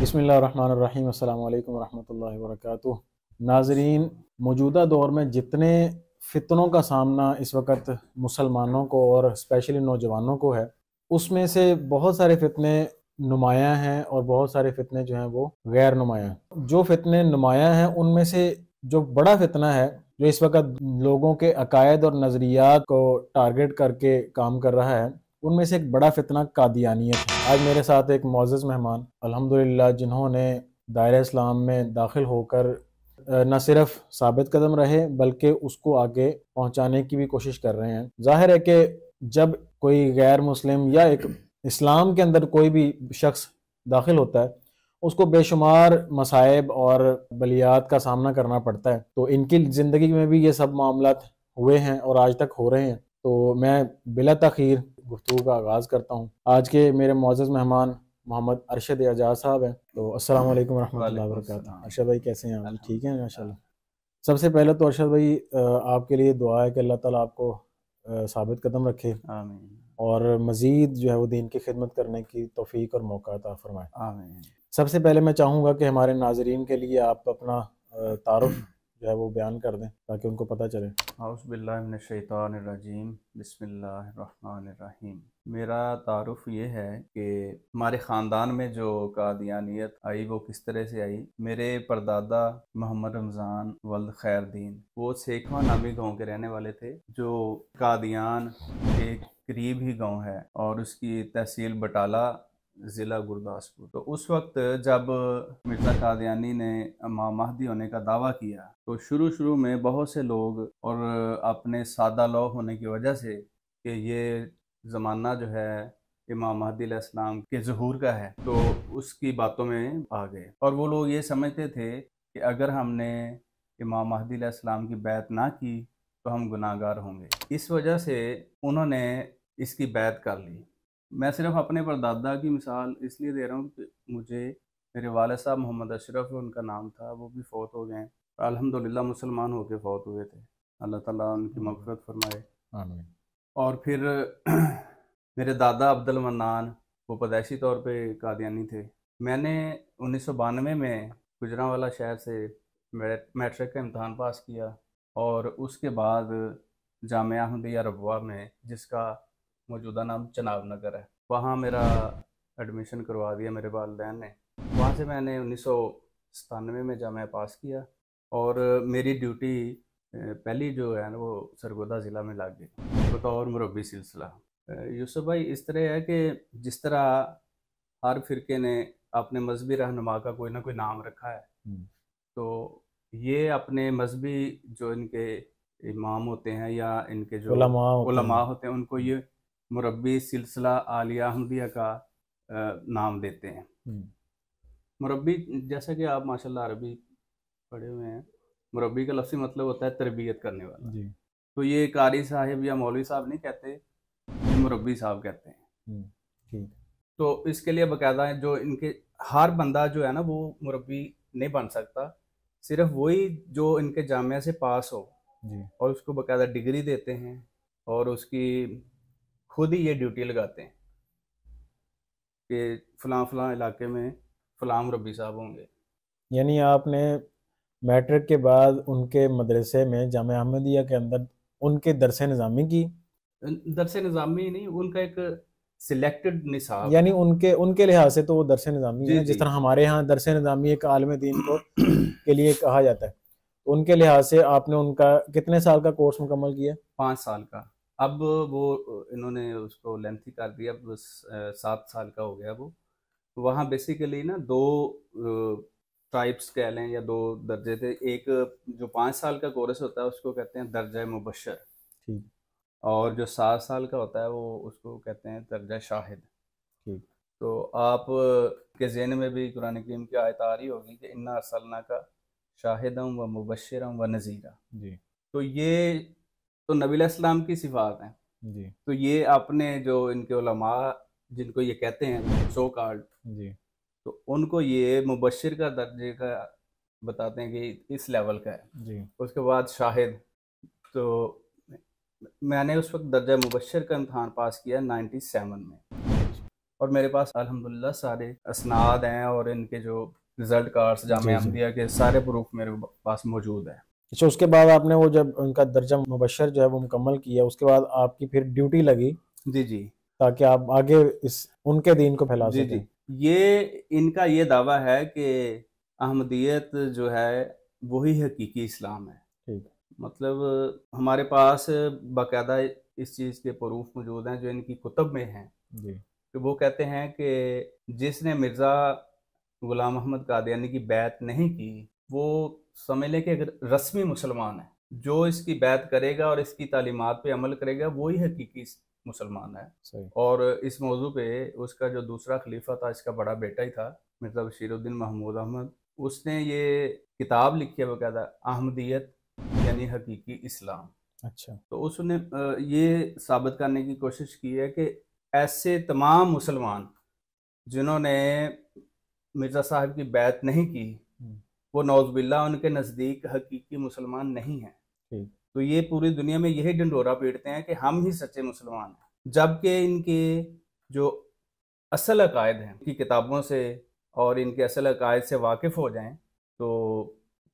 बसमिल अल्लाम वरहमल वर्क नाजरीन मौजूदा दौर में जितने फितनों का सामना इस वक्त मुसलमानों को और स्पेशली नौजवानों को है उसमें से बहुत सारे फितने नुमायाँ हैं और बहुत सारे फितने जो हैं वो गैर नुमायाँ जो फितने नुमायाँ हैं उनमें से जो बड़ा फितना है जो इस वक्त लोगों के अकायद और नज़रियात को टारगेट करके काम कर रहा है उनमें से एक बड़ा फितना कादियानियत है आज मेरे साथ एक मोज़ मेहमान अल्हम्दुलिल्लाह जिन्होंने दायरा इस्लाम में दाखिल होकर न सिर्फ साबित कदम रहे बल्कि उसको आगे पहुंचाने की भी कोशिश कर रहे हैं जाहिर है कि जब कोई गैर मुस्लिम या एक इस्लाम के अंदर कोई भी शख्स दाखिल होता है उसको बेशुमार मसायब और बलियात का सामना करना पड़ता है तो इनकी ज़िंदगी में भी ये सब मामला हुए हैं और आज तक हो रहे हैं तो मैं बिला तखीर गुफ्तु का आगाज़ करता हूँ आज के मेरे मोजिज़ मेहमान मोहम्मद अरशद एजाज साहब हैं तो असल वालेकुम रहमतुल्लाहि अरशद भाई कैसे हैं आप ठीक हैं माशा सबसे पहले तो अरशद भाई आपके लिए दुआ है कि अल्लाह ताला आपको साबित कदम रखे और मज़ीद जो है वो दीन की खिदमत करने की तोफ़ीक और मौका अता फ़रमाए सबसे पहले मैं चाहूँगा कि हमारे नाजरीन के लिए आप अपना तारफ़ जो है वो बयान कर दें ताकि उनको पता चले हाउसबिल्लाजीम बसमीम मेरा तारफ़ ये है कि हमारे ख़ानदान में जो कादियानियत आई वो किस तरह से आई मेरे परदादा मोहम्मद रमज़ान वल्द खैरदीन वो सेखवा नामी गांव के रहने वाले थे जो कादियान एक करीब ही गांव है और उसकी तहसील बटाला ज़िला गुरदासपुर तो उस वक्त जब मिर्जा कादयानी ने माँ महदी होने का दावा किया तो शुरू शुरू में बहुत से लोग और अपने सादा लौ होने की वजह से कि ये ज़माना जो है इमाम महदी इस्लाम के जहूर का है तो उसकी बातों में आ गए और वो लोग ये समझते थे कि अगर हमने इमाम महदी इस्लाम की बैत ना की तो हम गुनाहगार होंगे इस वजह से उन्होंने इसकी बैत कर ली मैं सिर्फ अपने परदादा की मिसाल इसलिए दे रहा हूँ कि मुझे मेरे वाले साहब मोहम्मद अशरफ उनका नाम था वो भी फ़ौत हो गए अलहमदिल्ला मुसलमान होकर फ़ौत हुए थे अल्लाह ताला उनकी मफरत हम्म। फरमाए और फिर मेरे दादा अब्दुल मनान वो पैदाइशी तौर पे कादियानी थे मैंने उन्नीस सौ बानवे में गुजरावाला शहर से मैट्रिक का इम्तहान पास किया और उसके बाद जाम अहमदिया रबा में जिसका मौजूदा नाम चनाब नगर है वहाँ मेरा एडमिशन करवा दिया मेरे वालदेन ने वहाँ से मैंने उन्नीस सौ सतानवे में जामा पास किया और मेरी ड्यूटी पहली जो है ना वो सरगोदा ज़िला में लग गई बतौर मुरबी सिलसिला यूसुफ भाई इस तरह है कि जिस तरह हर फिरके ने अपने मजहबी रहनुमा का कोई ना कोई नाम रखा है हम्म। तो ये अपने मजहबी जो इनके इमाम होते हैं या इनके जो उलमा होते, होते हैं उनको ये मुरबी सिलसिला आलिया अहमदिया का नाम देते हैं हम्म। मुरबी जैसा कि आप माशाल्लाह अरबी पढ़े हुए हैं मुरबी का लफ्सी मतलब होता है तरबियत करने वाला जी। तो ये कारी साहिब या मौलवी साहब नहीं कहते मुरबी साहब कहते हैं हम्म, ठीक तो इसके लिए बाकायदा जो इनके हर बंदा जो है ना वो मुरबी नहीं बन सकता सिर्फ वही जो इनके जामिया से पास हो जी। और उसको बाकायदा डिग्री देते हैं और उसकी खुद ही ये ड्यूटी लगाते हैं कि फलां फलां इलाके में फलां रबी साहब होंगे यानी आपने मैट्रिक के बाद उनके मदरसे में जाम अहमदिया के अंदर उनके दरस निज़ामी की दरस निज़ामी नहीं उनका एक सिलेक्टेड निसाब यानी उनके उनके लिहाज से तो वो दरस निज़ामी है जिस तरह हमारे यहाँ दरस निज़ामी एक आलम दीन को के लिए कहा जाता है उनके लिहाज से आपने उनका कितने साल का कोर्स मुकम्मल किया पाँच साल का अब वो इन्होंने उसको लेंथी कर दिया अब सात साल का हो गया वो वहाँ बेसिकली ना दो टाइप्स कह लें या दो दर्जे थे एक जो पाँच साल का कोर्स होता है उसको कहते हैं दर्जा मुबशर ठीक और जो सात साल का होता है वो उसको कहते हैं दर्जा शाहिद ठीक तो आप के जहन में भी कुरान करीम की आयत आ रही होगी कि इन्ना असलना का शाहिद हूँ व मुबशर हूँ व नज़ीरा जी तो ये तो नबी इस्लाम की सिफात हैं जी तो ये आपने जो इनके उलमा जिनको ये कहते हैं सो कार्ड जी तो उनको ये मुबशर का दर्जे का बताते हैं कि इस लेवल का है जी उसके बाद शाहिद तो मैंने उस वक्त दर्जा मुबशर का इम्तहान पास किया सेवन में और मेरे पास अल्हम्दुलिल्लाह सारे असनाद हैं और इनके जो रिज़ल्ट कार्ड्स जाम अहमदिया के सारे प्रूफ मेरे पास मौजूद हैं अच्छा उसके बाद आपने वो जब उनका दर्जा मुबशर जो है वो मुकम्मल किया उसके बाद आपकी फिर ड्यूटी लगी जी जी ताकि आप आगे इस उनके दीन को फैला जी जी ये इनका ये दावा है कि अहमदियत जो है वही हकीकी इस्लाम है ठीक मतलब हमारे पास बाकायदा इस चीज़ के प्रूफ मौजूद हैं जो इनकी कुतब में हैं कि वो कहते हैं कि जिसने मिर्ज़ा गुलाम अहमद कादियानी की बैत नहीं की वो समझ लें कि अगर रस्मी मुसलमान है जो इसकी बैत करेगा और इसकी तालीमत पे अमल करेगा वही हकीकी मुसलमान है और इस मौजू पे उसका जो दूसरा खलीफा था इसका बड़ा बेटा ही था मिर्जा बशीरुद्दीन महमूद अहमद उसने ये किताब लिखी है बकायदा अहमदियत यानी हकीकी इस्लाम अच्छा तो उसने ये साबित करने की कोशिश की है कि ऐसे तमाम मुसलमान जिन्होंने मिर्ज़ा साहब की बैत नहीं की वो नौजबिल्ला उनके नज़दीक हकीकी मुसलमान नहीं है तो ये पूरी दुनिया में यही डंडोरा पीटते हैं कि हम ही सच्चे मुसलमान हैं जबकि इनके जो असल अकायद हैं उनकी किताबों से और इनके असल अकायद से वाकिफ़ हो जाएं तो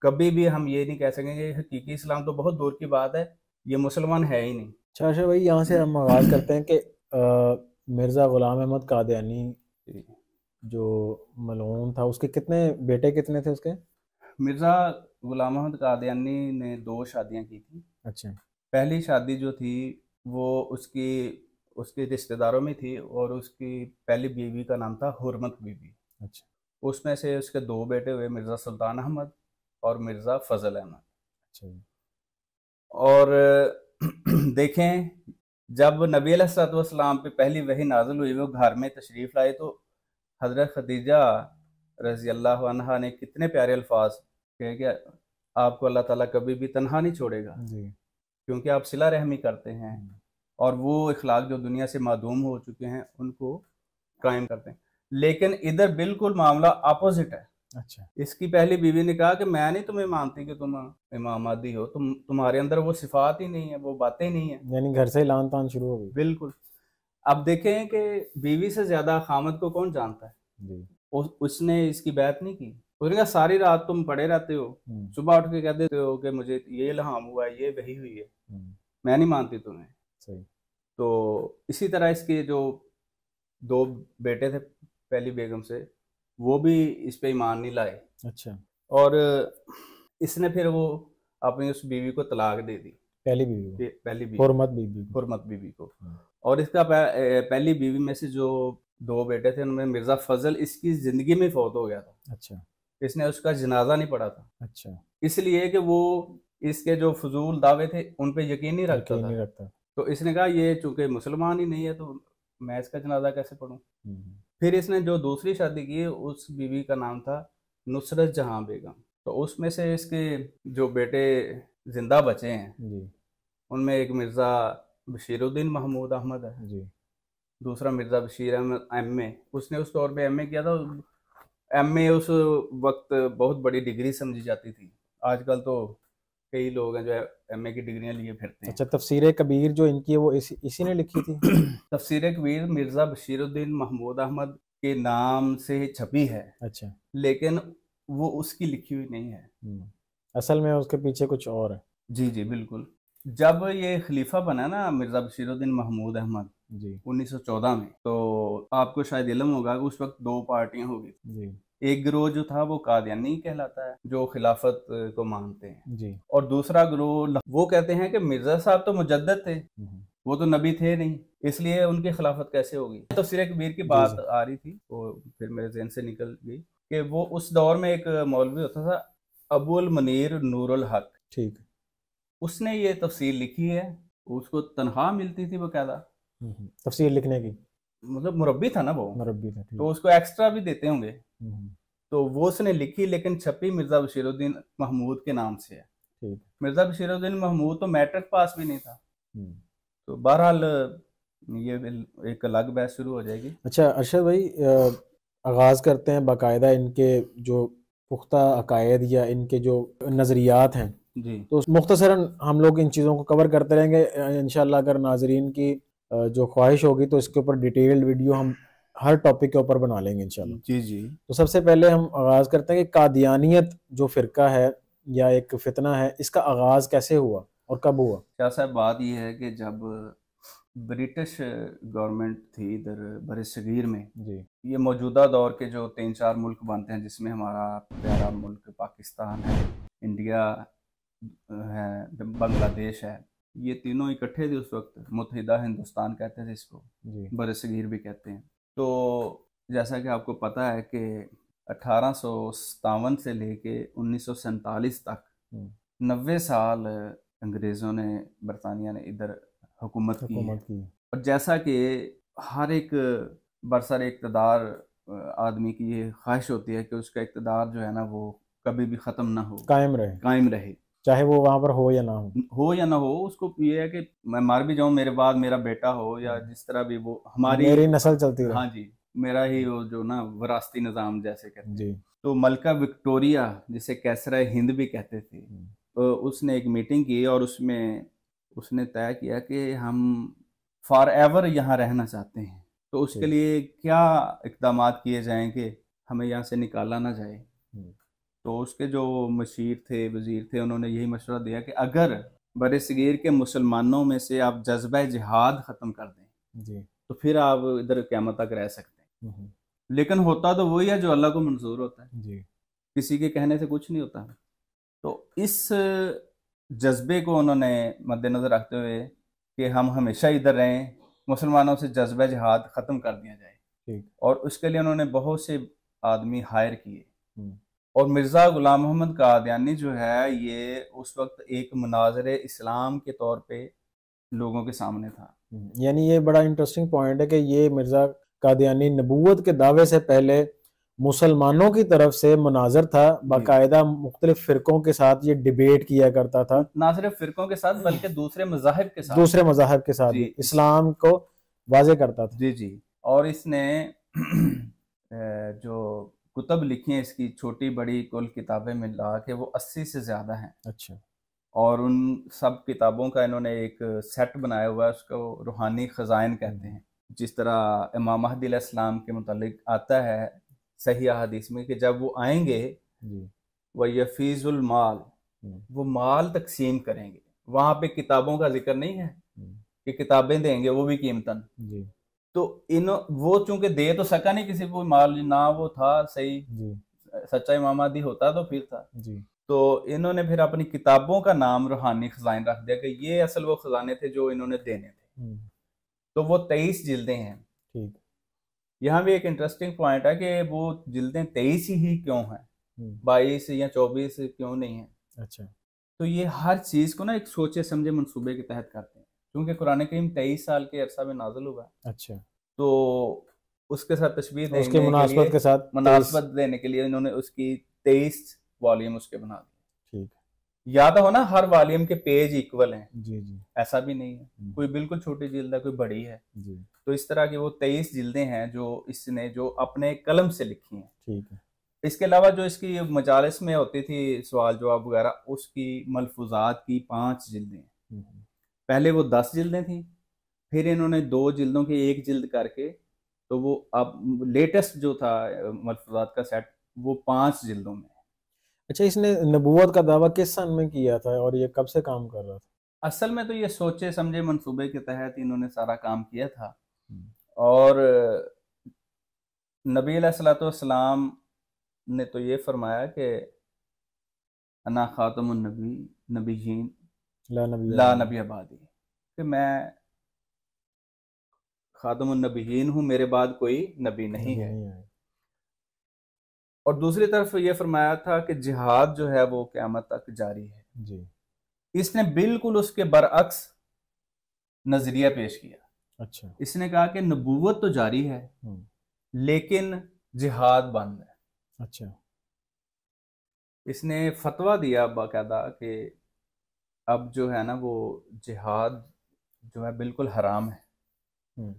कभी भी हम ये नहीं कह सकेंगे हकीकी इस्लाम तो बहुत दूर की बात है ये मुसलमान है ही नहीं शाशा अच्छा, अच्छा भाई यहाँ से हम आगाज़ करते हैं कि मिर्ज़ा ग़ुलाम अहमद कादयानी जो मलून था उसके कितने बेटे कितने थे उसके मिर्जा गुलाम अहमद कादयानी ने दो शादियां की थी अच्छा पहली शादी जो थी वो उसकी उसके रिश्तेदारों में थी और उसकी पहली बीवी का नाम था हुरमत बीबी अच्छा उसमें से उसके दो बेटे हुए मिर्ज़ा सुल्तान अहमद और मिर्ज़ा फजल अहमद अच्छा और देखें जब नबी सलाम पे पहली वही नाजल हुई वो घर में तशरीफ़ लाए तो हज़रत खदीजा रजी अल्लाह अनहा ने कितने प्यारे अल्फाज कहे कि आपको अल्लाह ताला कभी भी तनहा नहीं छोड़ेगा क्योंकि आप सिला रहमी करते हैं हम्म। और वो इखलाक जो दुनिया से मादूम हो चुके हैं उनको कायम करते हैं लेकिन इधर बिल्कुल मामला अपोजिट है अच्छा इसकी पहली बीवी ने कहा कि मैं नहीं तुम्हें मानती कि तुम इमाम आदि हो तुम तुम्हारे अंदर वो सिफात ही नहीं है वो बातें नहीं है यानी घर से लान तान शुरू हो गई बिल्कुल अब देखें कि बीवी से ज्यादा खामद को कौन जानता है उसने इसकी बैत नहीं की उसने कहा सारी रात तुम पड़े रहते हो हम्म। सुबह उठ के कह देते हो कि मुझे ये लहाम हुआ है ये वही हुई है हम्म। मैं नहीं मानती तुम्हें सही तो इसी तरह इसके जो दो बेटे थे पहली बेगम से वो भी इस पे ईमान नहीं लाए अच्छा और इसने फिर वो अपनी उस बीवी को तलाक दे दी पहली बीवी पहली बीवी हुरमत बीवी हुरमत बीवी को हम्म। और इसका पह, पहली बीवी में से जो दो बेटे थे उनमें मिर्जा फजल इसकी जिंदगी में फौत हो गया था अच्छा इसने उसका जनाजा नहीं पढ़ा था अच्छा इसलिए कि वो इसके जो फजूल दावे थे उन पे यकीन नहीं रखता यकीन था नहीं रखता तो इसने कहा ये चूंकि मुसलमान ही नहीं है तो मैं इसका जनाजा कैसे पढ़ू हम्म। फिर इसने जो दूसरी शादी की उस बीवी का नाम था नुसरत जहां बेगम तो उसमें से इसके जो बेटे जिंदा बचे हैं उनमें एक मिर्ज़ा बशीरुद्दीन महमूद अहमद है जी दूसरा मिर्ज़ा बशीर अहमद एम ए उसने उस दौर में एम ए किया था एम ए उस वक्त बहुत बड़ी डिग्री समझी जाती थी आजकल तो कई लोग हैं जो एम ए की डिग्रियाँ लिए फिरते हैं अच्छा तफसीर कबीर जो इनकी है वो इसी इसी ने लिखी थी तफसीर कबीर मिर्ज़ा बशीरुद्दीन महमूद अहमद के नाम से छपी है अच्छा लेकिन वो उसकी लिखी हुई नहीं है हम्म। असल में उसके पीछे कुछ और है जी जी बिल्कुल जब ये खलीफा बना ना मिर्ज़ा बशीरुद्दीन महमूद अहमद 1914 में तो आपको शायद इलम होगा कि उस वक्त दो पार्टियां होगी जी एक ग्रोह जो था वो कादयानी कहलाता है जो खिलाफत को मानते हैं जी और दूसरा ग्रोह वो कहते हैं कि मिर्जा साहब तो मुजद थे हम्म। वो तो नबी थे नहीं इसलिए उनकी खिलाफत कैसे होगी तो सिर कबीर की बात आ रही थी वो फिर मेरे जहन से निकल गई कि वो उस दौर में एक मौलवी होता था अबुल मनीर नूरुल हक ठीक उसने ये तफसील लिखी है उसको तनख्वाह मिलती थी बकायदा हम्म। तफसीर लिखने की मतलब मुरबी था ना वो मुरबी था तो उसको एक्स्ट्रा भी देते होंगे हम्म, हम्म। तो वो उसने लिखी लेकिन छपी मिर्जा बशीरुद्दीन महमूद के नाम से है मिर्जा बशीरुद्दीन महमूद तो मैट्रिक पास भी नहीं था तो बहरहाल ये एक अलग बहस शुरू हो जाएगी अच्छा अरशद भाई आगाज़ करते हैं बाकायदा इनके जो पुख्ता अकायद या इनके जो नज़रियात हैं जी तो मुख्तसरा हम लोग इन चीज़ों को कवर करते रहेंगे इनशाला अगर नाजरीन की जो ख्वाहिश होगी तो इसके ऊपर डिटेल्ड वीडियो हम हर टॉपिक के ऊपर बना लेंगे इंशाल्लाह जी जी तो सबसे पहले हम आगाज़ करते हैं कि कादियानियत जो फ़िरका है या एक फितना है इसका आगाज़ कैसे हुआ और कब हुआ क्या साहब बात यह है कि जब ब्रिटिश गवर्नमेंट थी इधर बरसगीर सगीर में जी ये मौजूदा दौर के जो तीन चार मुल्क बनते हैं जिसमें हमारा प्यारा मुल्क पाकिस्तान है इंडिया है बांग्लादेश है ये तीनों इकट्ठे थे उस वक्त मुतहदा हिंदुस्तान कहते थे इसको बर सगीर भी कहते हैं तो जैसा कि आपको पता है कि अठारह से लेके उन्नीस तक हम्म। नबे साल अंग्रेज़ों ने बरतानिया ने इधर हुकूमत की, की और जैसा कि हर एक बरसर इकतदार आदमी की ये ख्वाहिश होती है कि उसका इकतदार जो है ना वो कभी भी ख़त्म ना हो कायम रहे कायम रहे चाहे वो वहां पर हो या ना हो हो या ना हो उसको ये है कि मैं मार भी जाऊँ मेरे बाद मेरा बेटा हो या जिस तरह भी वो हमारी मेरी नस्ल चलती हाँ जी मेरा ही वो जो ना वरासती निज़ाम जैसे कहते जी तो मलका विक्टोरिया जिसे कैसरा हिंद भी कहते थे तो उसने एक मीटिंग की और उसमें उसने तय किया कि हम फॉर एवर यहाँ रहना चाहते हैं तो उसके लिए क्या इकदाम किए जाएंगे हमें यहाँ से निकाला ना जाए हम्म। तो उसके जो मशीर थे वज़ीर थे उन्होंने यही मशवरा दिया कि अगर बर सग़ीर के मुसलमानों में से आप जज्बा जिहाद ख़त्म कर दें जी तो फिर आप इधर क्यामत तक रह सकते हैं हम्म, हम्म। लेकिन होता तो वही है जो अल्लाह को मंजूर होता है जी किसी के कहने से कुछ नहीं होता तो इस जज्बे को उन्होंने मद्देनज़र रखते हुए कि हम हमेशा इधर रहें मुसलमानों से जज्बा जहाद ख़त्म कर दिया जाए और उसके लिए उन्होंने बहुत से आदमी हायर किए हम्म। और मिर्ज़ा ग़ुलाम मोहम्मद कादयानी जो है ये उस वक्त एक मनाजर इस्लाम के तौर पर लोगों के सामने था यानी ये बड़ा इंटरेस्टिंग पॉइंट है कि ये मिर्ज़ा कादयानी नबूत के दावे से पहले मुसलमानों की तरफ से मुनाजर था बाकायदा मुख्तलिफ फ़िरकों के साथ ये डिबेट किया करता था ना सिर्फ फ़िरकों के साथ बल्कि दूसरे मजाहब के साथ दूसरे मजाहब के साथ इस्लाम को वाजे करता था जी जी और इसने जो कुतब लिखी हैं इसकी छोटी बड़ी कुल किताबें मिला के वो अस्सी से ज़्यादा हैं अच्छा और उन सब किताबों का इन्होंने एक सेट बनाया हुआ है उसको रूहानी ख़जाइन कहते हैं जिस तरह इमाम महदी इस्लाम के मतलब आता है सही अदीस में कि जब वो आएंगे व माल हम्म। वो माल तकसीम करेंगे वहाँ पे किताबों का जिक्र नहीं है हम्म। कि किताबें देंगे वो भी कीमतन तो इन वो चूंकि दे तो सका नहीं किसी को माल ना वो था सही जी मामा दी होता तो फिर था जी तो इन्होंने फिर अपनी किताबों का नाम रूहानी खजान रख दिया कि ये असल वो खजाने थे जो इन्होंने देने थे हम्म। तो वो तेईस जिल्दे हैं ठीक यहाँ भी एक इंटरेस्टिंग पॉइंट है कि वो जिल्दे तेईस ही क्यों है हम्म। बाईस या चौबीस क्यों नहीं है अच्छा तो ये हर चीज को ना एक सोचे समझे मनसूबे के तहत करते हैं क्योंकि कुरान करीम तेईस साल के अरसा में नाजल हुआ अच्छा तो उसके साथ तस्वीर उसके मुनासबत के साथ मुनासबत देने के लिए इन्होंने उसकी तेईस वॉल्यूम उसके बना दिए ठीक हो ना हर वॉल्यूम के पेज इक्वल हैं जी जी ऐसा भी नहीं है हम्म। कोई बिल्कुल छोटी जिल्द है कोई बड़ी है जी तो इस तरह की वो तेईस जिल्दे हैं जो इसने जो अपने कलम से लिखी हैं ठीक है इसके अलावा जो इसकी मजालस में होती थी सवाल जवाब वगैरह उसकी मलफूजात की पांच जिल्दें हम्म। पहले वो दस जिल्दें थी फिर इन्होंने दो जिल्दों की एक जिल्द करके तो वो अब लेटेस्ट जो था मलफात का सेट वो पांच जिल्दों में अच्छा इसने नबूत का दावा किस सन में किया था और ये कब से काम कर रहा था असल में तो ये सोचे समझे मंसूबे के तहत इन्होंने सारा काम किया था हम्म। और नबी सलाम ने तो ये फरमाया कि अना ख़ातम नबी नबी ला नबी आबादी कि मैं खादमनबीन हूँ मेरे बाद कोई नबी नहीं, है।, है और दूसरी तरफ ये फरमाया था कि जिहाद जो है वो क्यामत तक जारी है जी इसने बिल्कुल उसके बरअक्स नजरिया पेश किया अच्छा इसने कहा कि नबूवत तो जारी है हम्म। लेकिन जिहाद बंद है अच्छा इसने फतवा दिया बाकायदा कि अब जो है ना वो जिहाद जो है बिल्कुल हराम है हम्म।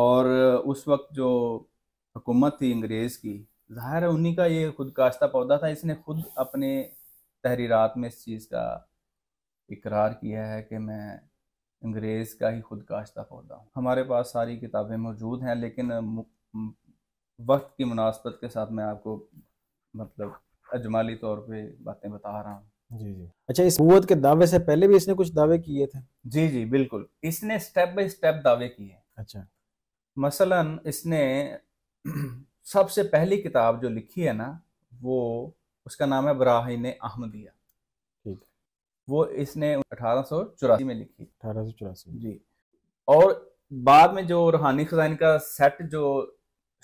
और उस वक्त जो हुकूमत थी अंग्रेज़ की ज़ाहिर है उन्हीं का ये खुद काश्ता पौधा था इसने खुद अपने तहरीरात में इस चीज़ का इकरार किया है कि मैं अंग्रेज़ का ही खुद काश्ता पौधा हूँ हमारे पास सारी किताबें मौजूद हैं लेकिन वक्त की मुनासबत के साथ मैं आपको मतलब अजमाली तौर पे बातें बता रहा हूँ जी जी अच्छा इस कुत के दावे से पहले भी इसने कुछ दावे किए थे जी जी बिल्कुल इसने स्टेप बाय स्टेप दावे किए अच्छा मसलन इसने सबसे पहली किताब जो लिखी है ना वो उसका नाम है बराहिन अहमदिया ठीक वो इसने अठारह में लिखी अठारह जी और बाद में जो रूहानी खजान का सेट जो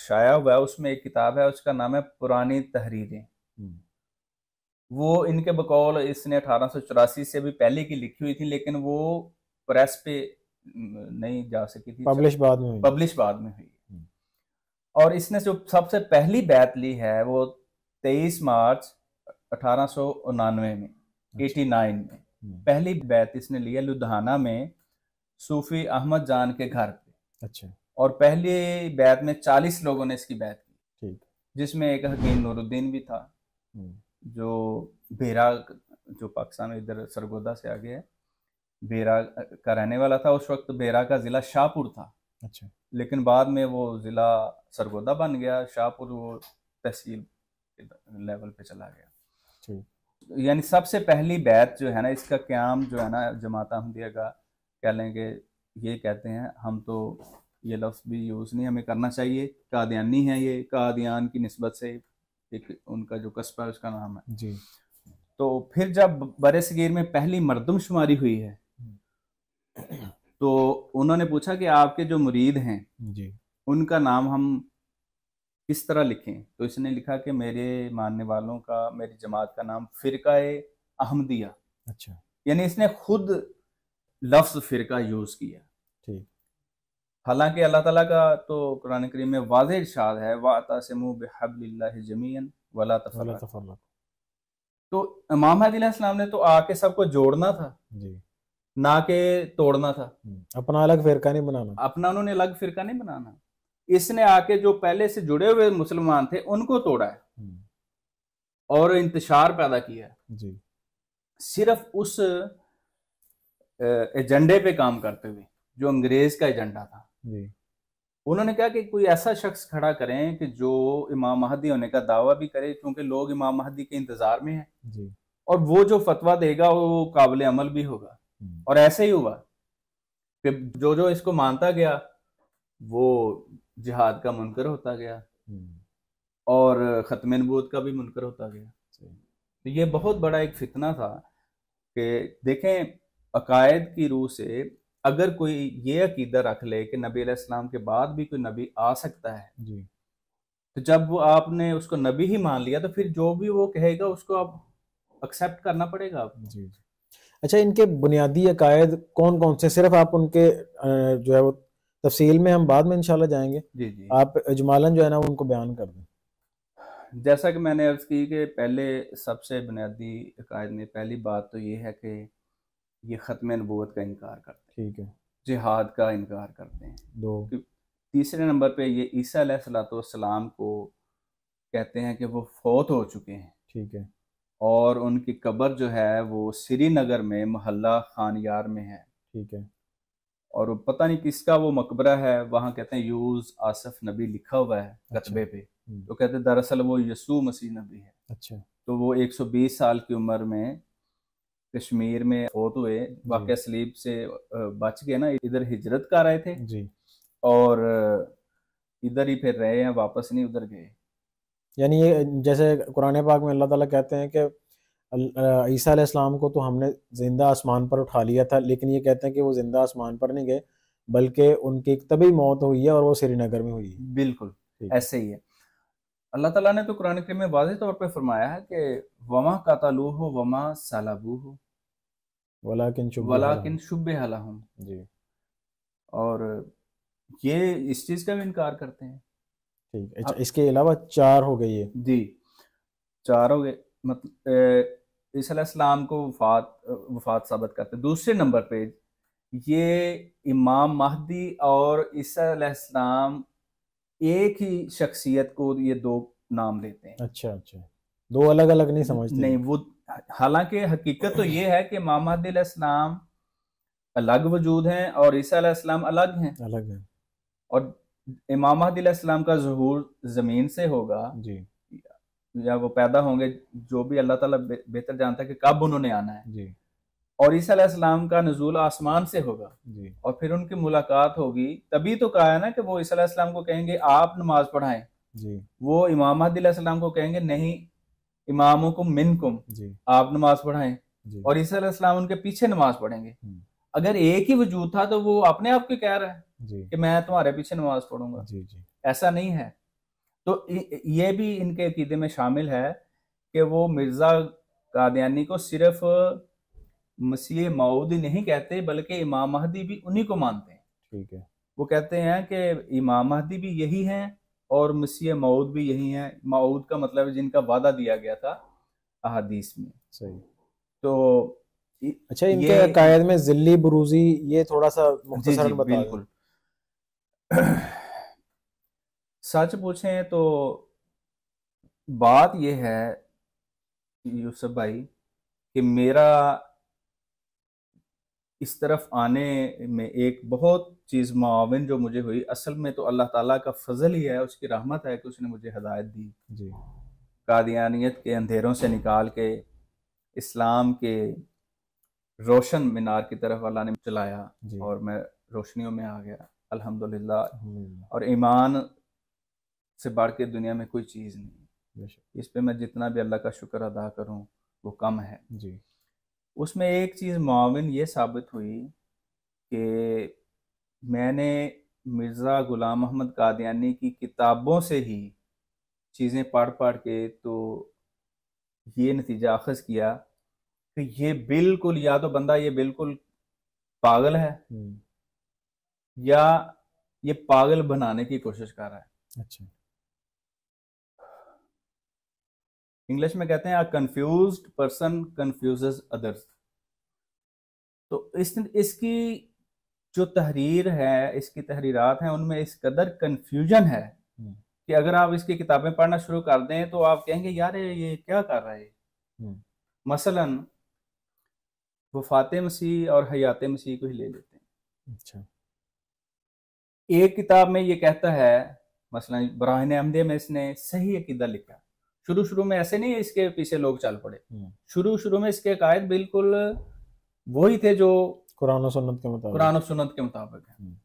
शाया हुआ है उसमें एक किताब है उसका नाम है पुरानी तहरीरें वो इनके बकौल इसने अठारह से भी पहले की लिखी हुई थी लेकिन वो प्रेस पे नहीं जा सकी थी पब्लिश बाद में पब्लिश बाद में हुई हम्म। और इसने जो सबसे पहली बैत ली है वो 23 मार्च अठारह में अच्छा। एटी नाइन में हम्म। पहली बैत इसने है लुधियाना में सूफी अहमद जान के घर पे अच्छा और पहली बैत में चालीस लोगों ने इसकी बैत की ठीक जिसमें एक हकीम नूरुद्दीन भी था हम्म। जो बेरा जो पाकिस्तान में इधर सरगोदा से आगे है बेरा का रहने वाला था उस वक्त बेरा का ज़िला शाहपुर था अच्छा लेकिन बाद में वो ज़िला सरगोदा बन गया शाहपुर वो तहसील लेवल पे चला गया यानी सबसे पहली बैत जो है ना इसका क्याम जो है ना जमात अहमदिया का कह लेंगे ये कहते हैं हम तो ये लफ्ज़ भी यूज़ नहीं हमें करना चाहिए कादियानी है ये कादियान की नस्बत से एक उनका जो कस्बा है उसका नाम है जी तो फिर जब बरे सगीर में पहली मरदमशुमारी हुई है तो उन्होंने पूछा कि आपके जो मुरीद हैं जी उनका नाम हम किस तरह लिखें तो इसने लिखा कि मेरे मानने वालों का मेरी जमात का नाम फ़िरका अहमदिया अच्छा यानी इसने खुद लफ्ज़ फ़िरका यूज़ किया ठीक हालांकि अल्लाह ताला का तो कुरान करीम में वाज इर्शाद है जमीन वला तो इमाम हदीम ने तो आके सबको जोड़ना था जी ना के तोड़ना था हम्म। अपना अलग फिरका नहीं बनाना अपना उन्होंने अलग फिरका नहीं बनाना इसने आके जो पहले से जुड़े हुए मुसलमान थे उनको तोड़ा है हम्म। और इंतशार पैदा किया है जी सिर्फ उस एजेंडे पे काम करते हुए जो अंग्रेज का एजेंडा था उन्होंने कहा कि कोई ऐसा शख्स खड़ा करें कि जो इमाम महदी होने का दावा भी करे क्योंकि लोग इमाम महदी के इंतजार में हैं और वो जो फतवा देगा वो काबिल अमल भी होगा हम्म। और ऐसे ही हुआ कि जो जो इसको मानता गया वो जिहाद का मुनकर होता गया हम्म। और ख़त्म नबूत का भी मुनकर होता गया तो ये बहुत बड़ा एक फितना था कि देखें अकायद की रूह से अगर कोई ये अकीदा रख ले कि नबी इस्लाम के बाद भी कोई नबी आ सकता है जी तो जब वो आपने उसको नबी ही मान लिया तो फिर जो भी वो कहेगा उसको आप एक्सेप्ट करना पड़ेगा आपको जी जी अच्छा इनके बुनियादी अकायद कौन कौन से सिर्फ आप उनके जो है वो तफसील में हम बाद में इंशाल्लाह जाएंगे जी जी आप अजमालन जो है ना उनको बयान कर दें जैसा कि मैंने अर्ज़ की कि पहले सबसे बुनियादी अकायद में पहली बात तो ये है कि ये ख़त्म नबूत का इनकार कर ठीक है जिहाद का इनकार करते हैं दो तीसरे नंबर पे ये ईसा सलाम को कहते हैं कि वो फौत हो चुके हैं ठीक है और उनकी कब्र जो है वो श्रीनगर में मोहल्ला खान यार में है ठीक है और पता नहीं किसका वो मकबरा है वहाँ कहते हैं यूज आसफ नबी लिखा हुआ है कतबे अच्छा। पे हम्म। तो कहते हैं दरअसल वो यसू मसीह नबी है अच्छा तो वो 120 साल की उम्र में कश्मीर में फोत हुए वाक्य सलीब से बच गए ना इधर हिजरत कर रहे थे जी और इधर ही फिर रहे हैं वापस नहीं उधर गए यानी ये जैसे कुरान पाक में अल्लाह ताला कहते हैं कि ईसा अलैहिस्सलाम को तो हमने ज़िंदा आसमान पर उठा लिया था लेकिन ये कहते हैं कि वो ज़िंदा आसमान पर नहीं गए बल्कि उनकी एक तभी मौत हुई है और वो श्रीनगर में हुई है बिल्कुल ऐसे ही है अल्लाह ताला ने तो कुरान करीम में वाज तौर पर फरमाया है कि वमा कातालू हो वमा सलाबू हो वलाकिन वलाकिन शुभ हला हूँ जी और ये इस चीज़ का भी इनकार करते हैं ठीक अच्छा इसके अलावा चार हो गई है जी चार हो गए मतलब इसलाम को वफात वफात साबित करते हैं दूसरे नंबर पे ये इमाम महदी और ईसीम एक ही शख्सियत को ये दो नाम लेते हैं अच्छा अच्छा दो अलग अलग नहीं समझते नहीं वो हालांकि हकीकत तो ये है कि मोहम्मद इस्लाम अलग वजूद हैं और ईसा इस्लाम अलग हैं अलग हैं और इमाम इस्लाम का जहूर जमीन से होगा जी या वो पैदा होंगे जो भी अल्लाह ताला बेहतर जानता है कि कब उन्होंने आना है जी और ईसीम का नजूल आसमान से होगा जी। और फिर उनकी मुलाकात होगी तभी तो कहा है ना कि वो ईसीम को कहेंगे आप नमाज पढ़ाएं जी। वो इमाम महदीम को कहेंगे नहीं इमामों को मिनकुम आप नमाज पढ़ाएं और ईसीम उनके पीछे नमाज पढ़ेंगे हम्म। अगर एक ही वजूद था तो वो अपने आप को कह रहा है कि मैं तुम्हारे पीछे नमाज पढ़ूंगा जी जी। ऐसा नहीं है तो ये भी इनके अकीदे में शामिल है कि वो मिर्जा कादयानी को सिर्फ मसीह माऊदी नहीं कहते बल्कि इमाम महदी भी उन्हीं को मानते हैं ठीक है वो कहते हैं कि इमाम महदी भी यही हैं और मसीह माऊद भी यही हैं माऊद का मतलब है जिनका वादा दिया गया था अहादीस में सही तो अच्छा इनके अकायद में जिल्ली बरूजी ये थोड़ा सा जी, बता बिल्कुल सच पूछें तो बात यह है यूसुफ भाई कि मेरा इस तरफ आने में एक बहुत चीज़ मावन जो मुझे हुई असल में तो अल्लाह ताला का फजल ही है उसकी रहमत है कि उसने मुझे हदायत दी जी कादियानियत के अंधेरों से निकाल के इस्लाम के रोशन मीनार की तरफ अल्लाह ने चलाया और मैं रोशनियों में आ गया अल्हम्दुलिल्लाह और ईमान से बढ़ के दुनिया में कोई चीज़ नहीं इस पे मैं जितना भी अल्लाह का शुक्र अदा करूँ वो कम है जी उसमें एक चीज़ माविन ये साबित हुई कि मैंने मिर्ज़ा ग़ुलाम महमद कादियानी की किताबों से ही चीज़ें पढ़ पढ़ के तो ये नतीजा अखज़ किया कि ये बिल्कुल या तो बंदा ये बिल्कुल पागल है हम्म। या ये पागल बनाने की कोशिश कर रहा है अच्छा इंग्लिश में कहते हैं a confuse person confuse others तो इस इसकी जो तहरीर है इसकी तहरीरात हैं उनमें इस कदर कन्फ्यूजन है हम्म। कि अगर आप इसकी किताबें पढ़ना शुरू कर दें तो आप कहेंगे यार ये क्या कर रहा है हम्म। मसलन वफात मसीह और हयात मसीह को ही ले लेते हैं अच्छा एक किताब में ये कहता है मसलन बराहन अहमदे में इसने सही अकीदा लिखा शुरू शुरू में ऐसे नहीं इसके पीछे लोग चल पड़े हम्म। शुरू शुरू में इसके कायद बिल्कुल वही थे जो कुरान सुन्नत के मुताबिक कुरान सुन्नत के मुताबिक है हम्म।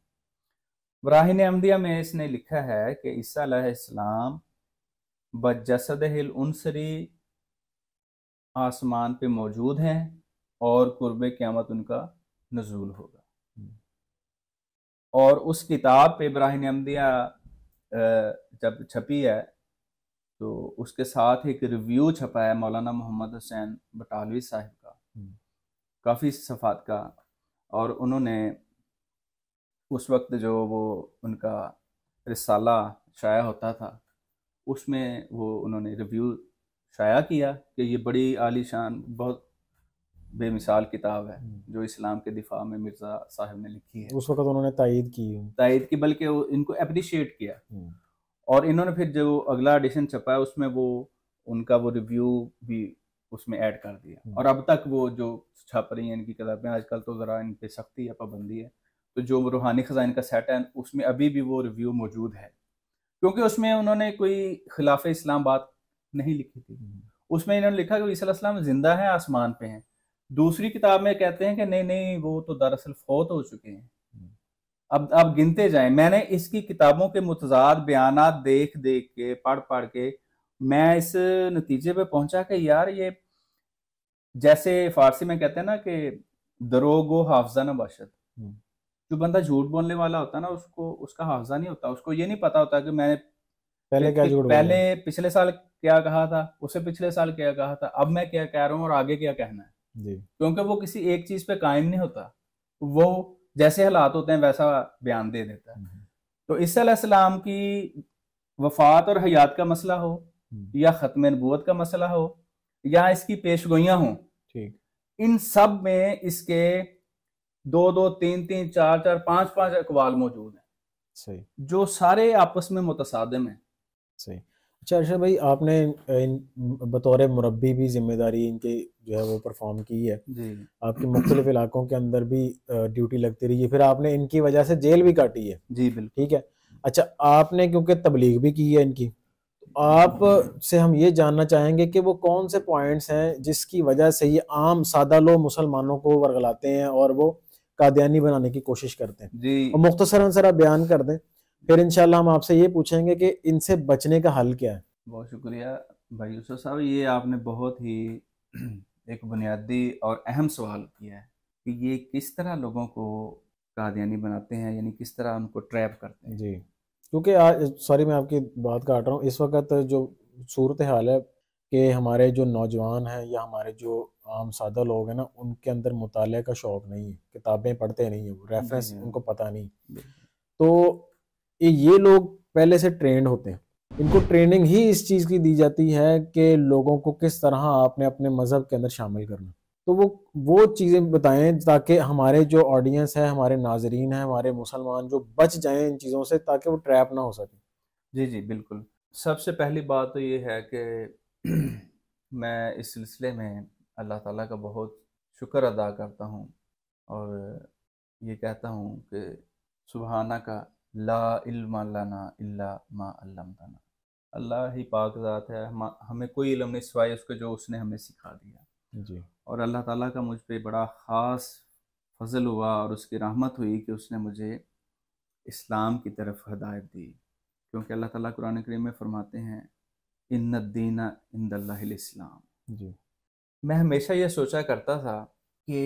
ब्राहिन अमदिया में इसने लिखा है कि ईसीम बजसद हिल उनसरी आसमान पे मौजूद हैं और कुर्ब क़्यामत उनका नजूल होगा हम्म। और उस किताब पे इब्राहिम अमदिया जब छपी है तो उसके साथ एक रिव्यू छपा है मौलाना मोहम्मद हुसैन बटालवी साहब का हम्म। काफ़ी सफ़ात का और उन्होंने उस वक्त जो वो उनका रिसाला शाया होता था उसमें वो उन्होंने रिव्यू शाया किया कि ये बड़ी आलीशान बहुत बेमिसाल किताब है हम्म। जो इस्लाम के दिफा में मिर्ज़ा साहब ने लिखी है उस वक्त उन्होंने तायद की तायद की बल्कि इनको अप्रिशिएट किया हम्म। और इन्होंने फिर जो अगला एडिशन छपाया उसमें वो उनका वो रिव्यू भी उसमें ऐड कर दिया हम्म। और अब तक वो जो छप रही हैं इनकी किताबें आजकल तो ज़रा इन पर सख्ती है पाबंदी है तो जो रूहानी ख़जान का सेट है उसमें अभी भी वो रिव्यू मौजूद है क्योंकि उसमें उन्होंने कोई खिलाफ इस्लाम बात नहीं लिखी थी हम्म। उसमें इन्होंने लिखा कि ईसा जिंदा है आसमान पे हैं दूसरी किताब में कहते हैं कि नहीं नहीं वो तो दरअसल फौत हो चुके हैं अब आप गिनते जाएं मैंने इसकी किताबों के मुतजाद बयान देख देख के पढ़ पढ़ के मैं इस नतीजे पे पहुंचा कि यार ये जैसे फारसी में कहते हैं ना कि दरोगो हाफजा न बाशद हम्म। जो बंदा झूठ बोलने वाला होता है ना उसको उसका हाफजा नहीं होता उसको ये नहीं पता होता कि मैंने पहले क्या झूठ पहले पिछले साल क्या कहा था उसे पिछले साल क्या कहा था अब मैं क्या कह रहा हूँ और आगे क्या कहना है क्योंकि वो किसी एक चीज पे कायम नहीं होता वो जैसे हालात होते हैं वैसा बयान दे देता है हम्म। तो इसम की वफात और हयात का मसला हो हम्म। या ख़त्म नबूत का मसला हो या इसकी पेश गोइयाँ हों ठीक इन सब में इसके दो दो तीन तीन चार चार पांच पांच अकवाल मौजूद हैं सही जो सारे आपस में मुतसादम हैं सही अच्छा अर्षद अच्छा भाई आपने इन बतौर मुरबी भी जिम्मेदारी इनके जो है वो परफॉर्म की है आपके मुख्तलिफ इलाकों के अंदर भी ड्यूटी लगती रही है फिर आपने इनकी वजह से जेल भी काटी है जी बिल्कुल ठीक है अच्छा आपने क्योंकि तबलीग भी की है इनकी तो आप से हम ये जानना चाहेंगे कि वो कौन से पॉइंट्स हैं जिसकी वजह से ये आम सादा लोग मुसलमानों को वर्गलाते हैं और वो कादियानी बनाने की कोशिश करते हैं जी सर आप बयान कर दें फिर इनशाला हम आपसे ये पूछेंगे कि इनसे बचने का हल क्या है बहुत शुक्रिया भाई यूसुफ साहब ये आपने बहुत ही एक बुनियादी और अहम सवाल किया है कि ये किस तरह लोगों को कादयानी बनाते हैं यानी किस तरह उनको ट्रैप करते हैं जी क्योंकि आज सॉरी मैं आपकी बात काट रहा हूँ इस वक्त जो सूरत हाल है कि हमारे जो नौजवान हैं या हमारे जो आम सादा लोग हैं ना उनके अंदर मुताले का शौक़ नहीं है किताबें पढ़ते नहीं है रेफरेंस हाँ। उनको पता नहीं तो ये लोग पहले से ट्रेंड होते हैं इनको ट्रेनिंग ही इस चीज़ की दी जाती है कि लोगों को किस तरह आपने अपने मज़हब के अंदर शामिल करना तो वो वो चीज़ें बताएं ताकि हमारे जो ऑडियंस है हमारे नाजरीन हैं हमारे मुसलमान जो बच जाएं इन चीज़ों से ताकि वो ट्रैप ना हो सके जी जी बिल्कुल सबसे पहली बात तो ये है कि मैं इस सिलसिले में अल्लाह ताला का बहुत शुक्र अदा करता हूँ और ये कहता हूँ कि सुबहाना का ला इल्मा लाना इल्ला मा अल्लमताना अल्लाह ही पाक ज़ात है हम हमें कोई इलम नहीं सिवाय उसके जो उसने हमें सिखा दिया जी और अल्लाह ताला का मुझ पर बड़ा ख़ास फजल हुआ और उसकी रहमत हुई कि उसने मुझे इस्लाम की तरफ हदायत दी क्योंकि अल्लाह ताला कुरान करीम में फरमाते हैं इन इन इंदल्लाम जी मैं हमेशा यह सोचा करता था कि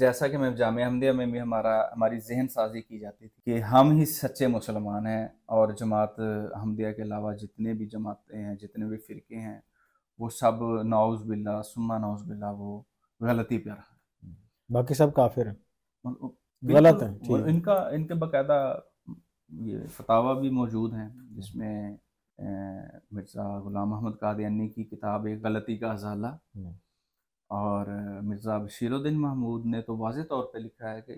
जैसा कि मैं जाम हमदिया में भी हमारा हमारी जहन साजी की जाती थी कि हम ही सच्चे मुसलमान हैं और जमात हमदिया के अलावा जितने भी जमातें हैं जितने भी फ़िरके हैं वो सब नाउज़ बिल्ला सुमा नाउज़ बिल्ला वो गलती पर है बाकी सब काफिर हैं गलत हैं इनका इनके बाकायदा ये फतावा भी मौजूद हैं जिसमें मिर्ज़ा गुलाम अहमद कादयानी की किताब एक गलती का अजाला हम्म। और मिर्ज़ा बशीरुद्दीन महमूद ने तो वाज तौर पर लिखा है कि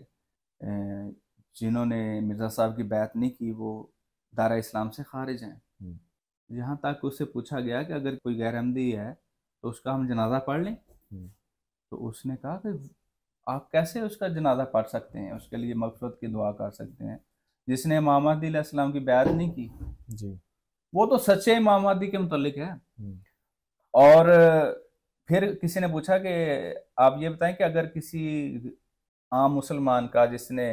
जिन्होंने मिर्ज़ा साहब की बैत नहीं की वो दारा इस्लाम से खारिज हैं हम्म। यहाँ तक उससे पूछा गया कि अगर कोई गैर अहमदी है तो उसका हम जनाजा पढ़ लें हम्म। तो उसने कहा कि आप कैसे उसका जनाजा पढ़ सकते हैं उसके लिए मफरत की दुआ कर सकते हैं जिसने इमाम की बैत नहीं की जी वो तो सच्चे इमाम के मुतलिक है हम्म। और फिर किसी ने पूछा कि आप ये बताएं कि अगर किसी आम मुसलमान का जिसने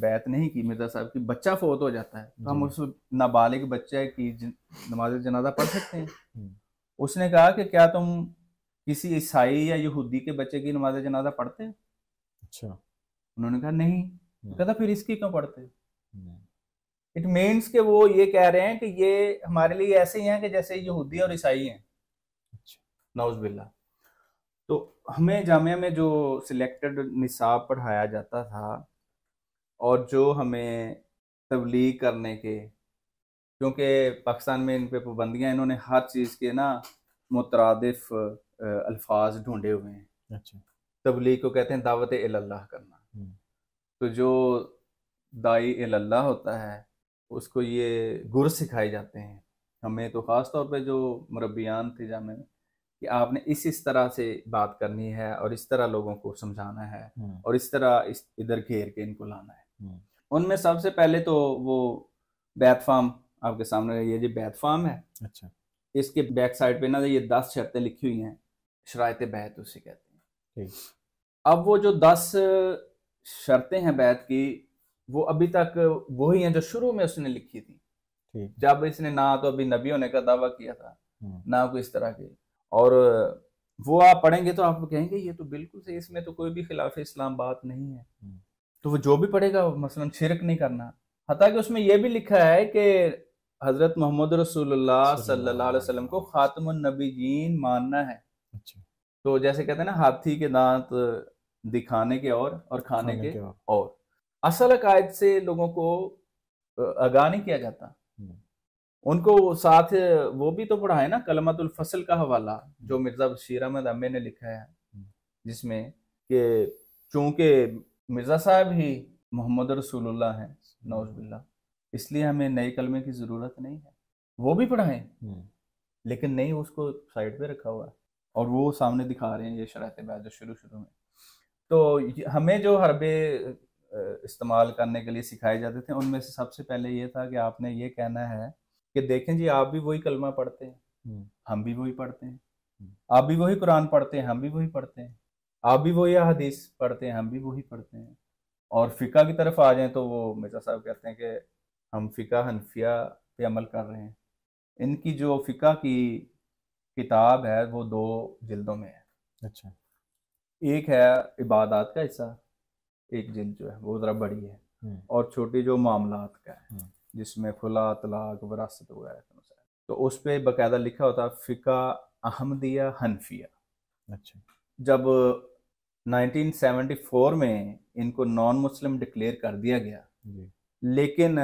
बैत नहीं की मिर्जा साहब की बच्चा फोत हो जाता है तो हम उस नाबालिग बच्चे की नमाज जनाजा पढ़ सकते हैं हम्म। उसने कहा कि क्या तुम किसी ईसाई या यहूदी के बच्चे की नमाज जनाजा पढ़ते हैं अच्छा उन्होंने कहा नहीं, हम्म। कहता फिर इसकी क्यों पढ़ते इट मीन्स के वो ये कह रहे हैं कि ये हमारे लिए ऐसे ही हैं कि जैसे यहूदी और ईसाई हैं अच्छा नौज बिल्ला तो हमें जामिया में जो सिलेक्टेड निसाब पढ़ाया जाता था और जो हमें तबलीग करने के क्योंकि पाकिस्तान में इन पर पाबंदियाँ इन्होंने हर चीज़ के ना मुतरदफ अल्फाज ढूंढे हुए हैं अच्छा तबलीग को कहते हैं दावत अल्लाह करना हम्म। तो जो दाई अल्लाह होता है उसको ये गुर सिखाए जाते हैं हमें तो ख़ास तौर पे जो मरबियान थे जामे में कि आपने इस इस तरह से बात करनी है और इस तरह लोगों को समझाना है हम्म। और इस तरह इस इधर घेर के इनको लाना है हम्म। उनमें सबसे पहले तो वो बैथ फार्म आपके सामने ये जो बैथ फार्म है अच्छा इसके बैक साइड पे ना ये दस शर्तें लिखी हुई हैं शरात बैत उसे कहते हैं अब वो जो दस शर्तें हैं बैत की वो अभी तक वही हैं जो शुरू में उसने लिखी थी जब इसने ना तो अभी नबियों ने का दावा किया था हम्म। ना कोई इस तरह के और वो आप पढ़ेंगे तो आप कहेंगे ये तो बिल्कुल सही इसमें तो कोई भी खिलाफ इस्लाम बात नहीं है हम्म। तो वो जो भी पढ़ेगा मसलन शिरक नहीं करना हत्या कि उसमें यह भी लिखा है कि हजरत मोहम्मद रसूलुल्लाह सल्लल्लाहु अलैहि वसल्लम को खातमुन नबीजीन मानना है अच्छा। तो जैसे कहते हैं ना हाथी के दांत दिखाने के और और खाने, खाने के, के और असल अकायद से लोगों को आगाह नहीं किया जाता उनको साथ वो भी तो पढ़ा है ना कलमतुल फसल का हवाला जो मिर्जा बशीर अहमद अम्बे ने लिखा है जिसमें कि चूंकि मिर्जा साहब ही मोहम्मद रसूलुल्लाह हैं नौजबिल्ला इसलिए हमें नए कलमे की ज़रूरत नहीं है वो भी पढ़ाएं हम्म। लेकिन नहीं उसको साइड पे रखा हुआ है और वो सामने दिखा रहे हैं ये शरात बाज शुरू शुरू में तो हमें जो हरबे इस्तेमाल करने के लिए सिखाए जाते थे उनमें से सबसे पहले ये था कि आपने ये कहना है कि देखें जी आप भी वही कलमा पढ़ते हैं हम्म। हम भी वही पढ़ते हैं हम्म। आप भी वही कुरान पढ़ते हैं हम भी वही पढ़ते हैं आप भी वही हदीस पढ़ते हैं हम भी वही पढ़ते हैं और फ़िका की तरफ आ जाएं तो वो मिर्जा साहब कहते हैं कि हम फ़िका हनफिया पे अमल कर रहे हैं इनकी जो फ़िका की किताब है वो दो जिल्दों में है अच्छा एक है इबादत का हिस्सा एक जिल्द जो है वो ज़रा बड़ी है हम्म। और छोटी जो मामला का है जिसमें खुला तलाक वरासत वगैरह के मसाइल तो उस पर बाकायदा लिखा होता फ़िका अहमदिया हनफिया अच्छा जब 1974 में इनको नॉन मुस्लिम डिक्लेयर कर दिया गया लेकिन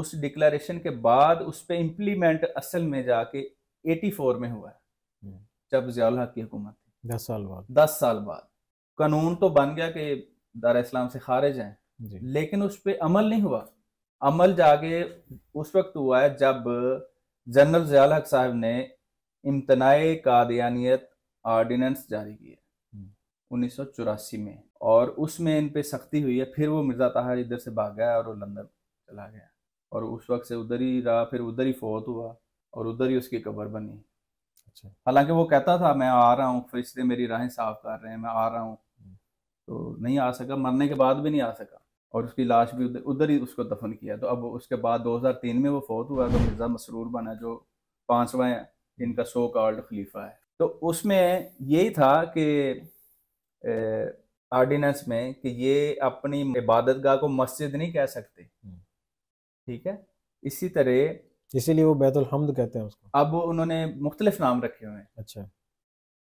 उस डिक्लेरेशन के बाद उस पर इम्प्लीमेंट असल में जाके 84 में हुआ है जब जियाल की हुकूमत थी दस साल बाद दस साल बाद कानून तो बन गया कि दारा इस्लाम से खारिज हैं लेकिन उस पर अमल नहीं हुआ अमल जाके उस वक्त हुआ है जब जनरल जयाल हक साहब ने इम्तनाए कादियानियत आर्डिनेंस जारी किया उन्नीस सौ चौरासी में और उसमें इन पे सख्ती हुई है फिर वो मिर्ज़ा ताहर इधर से भाग गया और वो लंदन चला गया और उस वक्त से उधर ही रहा फिर उधर ही फौत हुआ और उधर ही उसकी कब्र बनी अच्छा हालांकि वो कहता था मैं आ रहा हूँ फरिश्ते मेरी राहें साफ कर रहे हैं मैं आ रहा हूँ हम्म। तो नहीं आ सका मरने के बाद भी नहीं आ सका और उसकी लाश भी उधर उधर ही उसको दफन किया तो अब उसके बाद 2003 में वो फौत हुआ तो मिर्ज़ा मसरूर बना जो पाँचवा इनका सो कॉल्ड खलीफा है तो उसमें यही था कि आर्डिनेंस में कि ये अपनी इबादत गाह को मस्जिद नहीं कह सकते हम्म। ठीक है इसी तरह इसीलिए वो बैतुल हमद कहते हैं उसको अब उन्होंने मुख्तलिफ नाम रखे हुए हैं अच्छा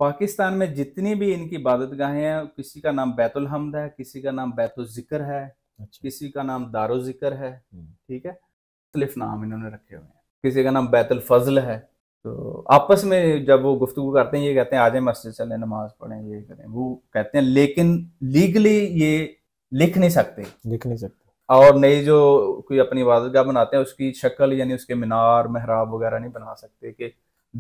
पाकिस्तान में जितनी भी इनकी इबादत गाहें हैं किसी का नाम बैतुल हमद है किसी का नाम बैतुल जिक्र है अच्छा। किसी का नाम दारो जिक्र है हम्म। ठीक है मुख्तलिफ नाम इन्होंने रखे हुए हैं किसी का नाम बैतुल फजल है तो आपस में जब वो गुफ्तु करते हैं ये कहते हैं आज मस्जिद चले नमाज पढ़े ये करें वो कहते हैं लेकिन लीगली ये लिख नहीं सकते लिख नहीं सकते और नई जो कोई अपनी इबादतगाह बनाते हैं उसकी शक्ल यानी उसके मीनार महराब वगैरह नहीं बना सकते कि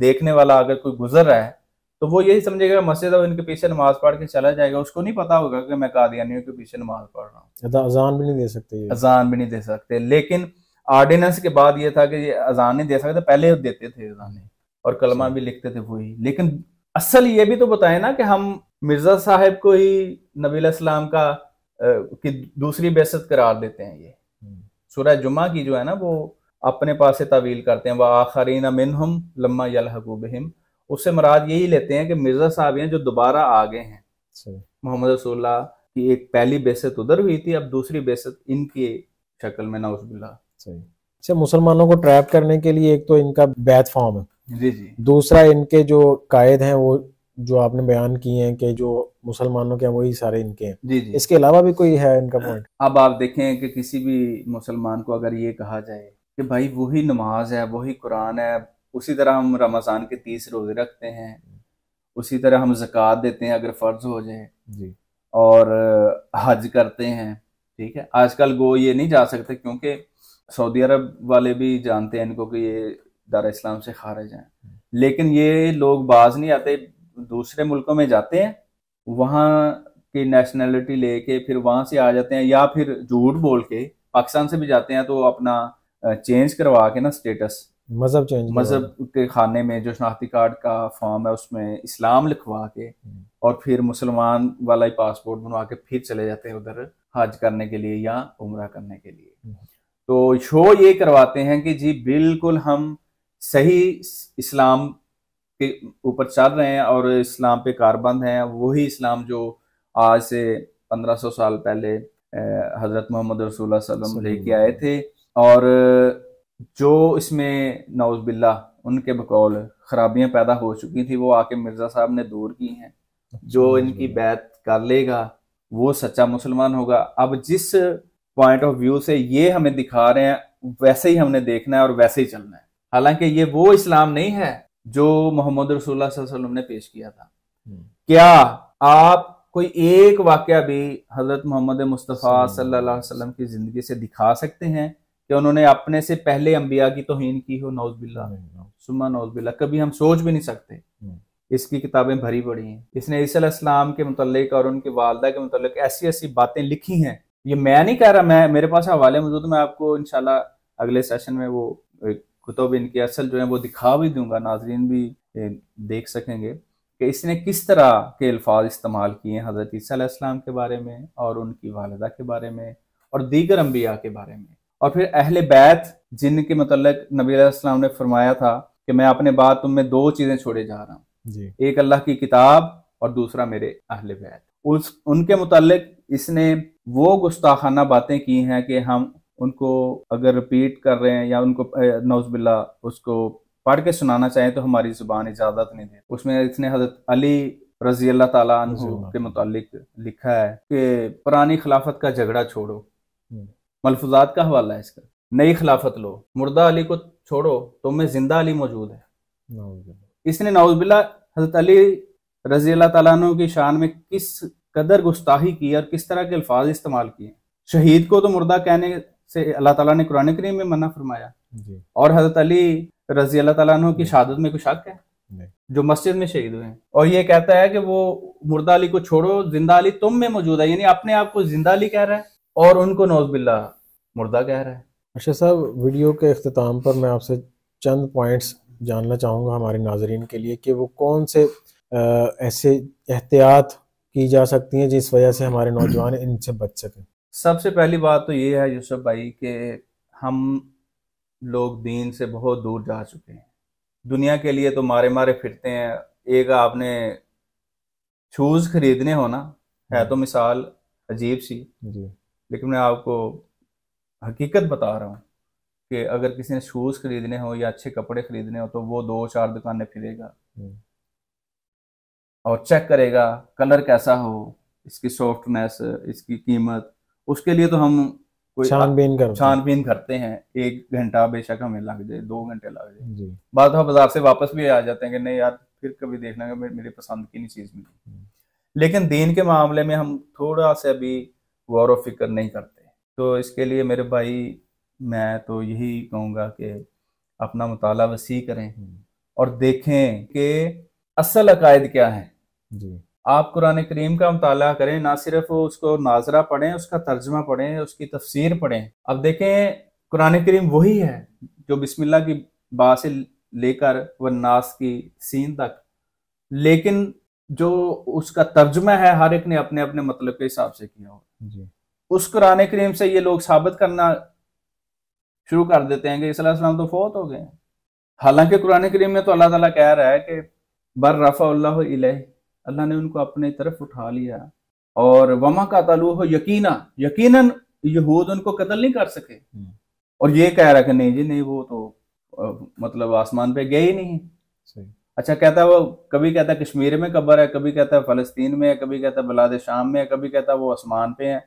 देखने वाला अगर कोई गुजर रहा है तो वो यही समझेगा मस्जिद और इनके पीछे नमाज पढ़ के चला जाएगा उसको नहीं पता होगा कि मैं कादियानियों के पीछे नमाज पढ़ रहा हूँ अजान भी नहीं दे सकते अजान भी नहीं दे सकते लेकिन ऑर्डिनेंस के बाद ये था कि ये अजान नहीं दे सकते पहले देते थे अजाने और कलमा भी लिखते थे वही लेकिन असल ये भी तो बताए ना कि हम मिर्जा साहब को ही नबी का की दूसरी बेसत करार देते हैं ये हम्म। सूरह जुमा की जो है ना वो अपने पास से तावील करते हैं वह आखरीना मिन लम्मा यलहकू बहम उससे मराद यही लेते हैं कि मिर्जा साहब हैं जो दोबारा आ गए हैं मोहम्मद रसोल्ला की एक पहली बेसत उधर हुई थी अब दूसरी बेसत इनकी शक्ल में नाउजबिल्ला अच्छा मुसलमानों को ट्रैप करने के लिए एक तो इनका बैथ फॉर्म है जी जी दूसरा इनके जो कायद हैं वो जो आपने बयान किए हैं कि जो मुसलमानों के वही सारे इनके हैं जी जी इसके अलावा भी कोई है इनका पॉइंट अब आप देखें कि किसी भी मुसलमान को अगर ये कहा जाए कि भाई वही नमाज है वही कुरान है उसी तरह हम रमज़ान के तीस रोज़े रखते हैं उसी तरह हम जक़ात देते हैं अगर फ़र्ज़ हो जाए जी और हज करते हैं ठीक है आजकल गो ये नहीं जा सकते क्योंकि सऊदी अरब वाले भी जानते हैं इनको कि ये दार इस्लाम से खारिज हैं लेकिन ये लोग बाज नहीं आते दूसरे मुल्कों में जाते हैं वहाँ की नेशनैलिटी लेके फिर वहाँ से आ जाते हैं या फिर झूठ बोल के पाकिस्तान से भी जाते हैं तो अपना चेंज करवा के ना स्टेटस मजहब चेंज मजहब के खाने में जो शनाख्ती कार्ड का फॉर्म है उसमें इस्लाम लिखवा के हम्म। और फिर मुसलमान वाला ही पासपोर्ट बनवा के फिर चले जाते हैं उधर हज करने के लिए या उम्र करने के लिए हम्म। तो शो ये करवाते हैं कि जी बिल्कुल हम सही इस्लाम के ऊपर चल रहे हैं और इस्लाम पे कारबंद हैं वही इस्लाम जो आज से 1500 साल पहले हज़रत मोहम्मद रसूल लेके आए थे और जो इसमें नौजबिल्ला उनके बकौल खराबियां पैदा हो चुकी थी वो आके मिर्ज़ा साहब ने दूर की हैं जो इनकी बैत कर लेगा वो सच्चा मुसलमान होगा अब जिस पॉइंट ऑफ व्यू से ये हमें दिखा रहे हैं वैसे ही हमने देखना है और वैसे ही चलना है हालांकि ये वो इस्लाम नहीं है जो मोहम्मद रसूल ने पेश किया था हम्म। क्या आप कोई एक वाक्य भी हजरत मोहम्मद मुस्तफ़ा सल्लल्लाहु अलैहि वसल्लम की ज़िंदगी से दिखा सकते हैं कि उन्होंने अपने से पहले अंबिया की तोहीन की हो नौजबिल्ला सुमा नौजबिल्ला कभी हम सोच भी नहीं सकते इसकी किताबें भरी पड़ी हैं इसने ईसीम के मतलब और उनके वालदा के मतलब ऐसी ऐसी बातें लिखी हैं ये मैं नहीं कह रहा मैं मेरे पास हवाले मौजूद मैं आपको इनशाला अगले सेशन में वो कुतुब इनके असल जो है वो दिखा भी दूंगा नाजरीन भी देख सकेंगे कि इसने किस तरह के अल्फाज इस्तेमाल किए हैं हज़रत ईसीम के बारे में और उनकी वालदा के बारे में और दीगर अम्बिया के बारे में और फिर अहल बैत जिनके मतलब नबी अलैहिस्सलाम ने फरमाया था कि मैं अपने बाद तुम में दो चीज़ें छोड़े जा रहा हूँ एक अल्लाह की किताब और दूसरा मेरे अहल बैत उस उनके मुतलक इसने वो गुस्ताखाना बातें की हैं कि हम उनको अगर रिपीट कर रहे हैं या उनको नौजबिल्ला उसको पढ़ के सुनाना चाहें तो हमारी जुबान इजाज़त नहीं दे उसमें इसने हजरत अली रजी अल्लाह तला के मुतालिक लिखा है कि पुरानी खिलाफत का झगड़ा छोड़ो हम्म। मलफूजात का हवाला है इसका नई खिलाफत लो मुर्दा अली को छोड़ो तो में जिंदा अली मौजूद है इसने नाउजबिल्ला हजरत अली रजी अल्लाह तु की शान में किस कदर गुस्ताही की और किस तरह के अल्फाज इस्तेमाल किए शहीद को तो मुर्दा कहने से अल्लाह तला ने कुरान करीम में मना फरमाया और हजरत अली रजी अल्लाह तु की शहादत में कुछ हक है जो मस्जिद में शहीद हुए हैं और ये कहता है कि वो मुर्दा अली को छोड़ो जिंदा अली तुम में मौजूद है यानी अपने आप को जिंदा अली कह रहा है और उनको नौजबिल्ला मुर्दा कह रहा है अच्छा साहब वीडियो के अख्ताम पर मैं आपसे चंद पॉइंट्स जानना चाहूँगा हमारे नाजरन के लिए कि वो कौन से आ, ऐसे एहतियात की जा सकती हैं जिस वजह से हमारे नौजवान इनसे बच सकें सबसे पहली बात तो ये है यूसुफ भाई कि हम लोग दीन से बहुत दूर जा चुके हैं दुनिया के लिए तो मारे मारे फिरते हैं एक आपने शूज़ खरीदने हो ना है तो मिसाल अजीब सी जी लेकिन मैं आपको हकीकत बता रहा हूँ कि अगर किसी ने शूज़ खरीदने हो या अच्छे कपड़े खरीदने हो तो वो दो चार दुकानें फिरेगा हम्म। और चेक करेगा कलर कैसा हो इसकी सॉफ्टनेस इसकी कीमत उसके लिए तो हम कोई छानबीन कर छानबीन करते हैं एक घंटा बेशक हमें लग जाए दो घंटे लग जाए बाद हम बाजार से वापस भी आ जाते हैं कि नहीं यार फिर कभी देख लेंगे पसंद की नहीं चीज़ मिली हम्म। लेकिन दीन के मामले में हम थोड़ा सा भी गौर व फिक्र नहीं करते तो इसके लिए मेरे भाई मैं तो यही कहूँगा कि अपना मुताला वसी करें हम्म। और देखें कि असल अकायद क्या है जी आप कुरान करीम का मताल करें ना सिर्फ उसको नाजरा पढ़ें उसका तर्जमा पढ़ें उसकी तफसीर पढ़ें अब देखें कुरान करीम वही है जो बिस्मिल्लाह की बा से लेकर व नास की सीन तक लेकिन जो उसका तर्जमा है हर एक ने अपने अपने मतलब के हिसाब से किया हो उस कुरान करीम से ये लोग साबित करना शुरू कर देते हैं कि इसलाम तो फौत हो गए हालांकि कुरान करीम में तो अल्लाह ताला कह रहा है कि बर रफ़ा अल्लाह ने उनको अपने तरफ उठा लिया और वमा का हो यकीना यकीन यहूद उनको कत्ल नहीं कर सके हम्म। और ये कह रहा है कि नहीं जी नहीं वो तो मतलब आसमान पे गए ही नहीं सही अच्छा कहता है वो कभी कहता है कश्मीर में कब्र है कभी कहता है फलस्तीन में है कभी कहता है बलादेश शाम में है कभी कहता है वो आसमान पे है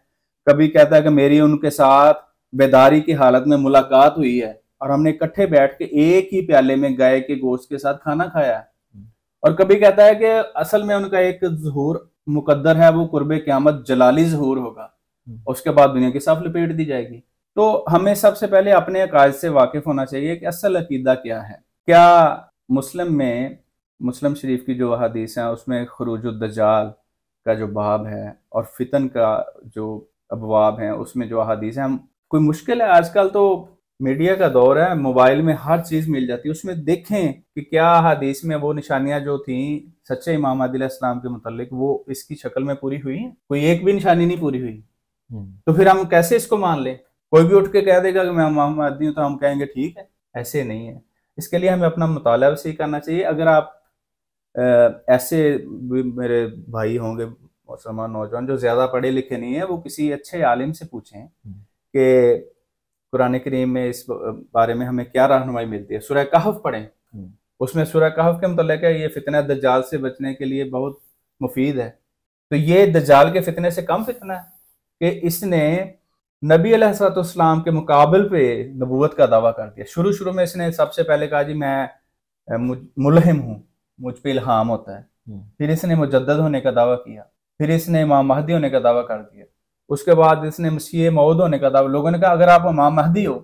कभी कहता है कि मेरी उनके साथ बेदारी की हालत में मुलाकात हुई है और हमने इकट्ठे बैठ के एक ही प्याले में गाय के गोश्त के साथ खाना खाया है और कभी कहता है कि असल में उनका एक जहूर मुकद्दर है वो कुर्ब क्यामत जलाली जहूर होगा उसके बाद दुनिया की साफ लपेट दी जाएगी तो हमें सबसे पहले अपने अकाज से वाकिफ होना चाहिए कि असल अकीदा क्या है क्या मुस्लिम में मुस्लिम शरीफ की जो हदीस हैं उसमें खरूज दजाल का जो बाब है और फितन का जो अबवाब हैं उसमें जो अदीस हैं कोई मुश्किल है आजकल तो मीडिया का दौर है मोबाइल में हर चीज़ मिल जाती है उसमें देखें कि क्या अदीस में वो निशानियां जो थी सच्चे इमाम इस्लाम के मतलब वो इसकी शक्ल में पूरी हुई कोई एक भी निशानी नहीं पूरी हुई हम्म। तो फिर हम कैसे इसको मान लें कोई भी उठ के कह देगा कि मैं इमाम आदमी हूँ तो हम कहेंगे ठीक है ऐसे नहीं है इसके लिए हमें अपना मुताला भी सही करना चाहिए अगर आप ऐसे भी मेरे भाई होंगे मुसलमान नौजवान जो ज़्यादा पढ़े लिखे नहीं है वो किसी अच्छे आलिम से पूछें हम्म। कि कुरान करीम में इस बारे में हमें क्या रहनुमाई मिलती है सुरह कहफ पढ़ें हम्म। उसमें सुरह कहफ के मतलब है ये फितना दज्जाल से बचने के लिए बहुत मुफीद है तो ये दज्जाल के फितने से कम फितना है कि इसने नबी अलैहिस्सलाम के मुकाबल पे नबूवत का दावा कर दिया शुरू शुरू में इसने सबसे पहले कहा जी मैं मुलहिम हूँ मुझ पर इल्हाम होता है हम्म। फिर इसने मुजद होने का दावा किया फिर इसने इमाम महदी होने का दावा कर दिया उसके बाद इसने मसीह मऊद होने का दावा लोगों ने कहा अगर आप इमाम महदी हो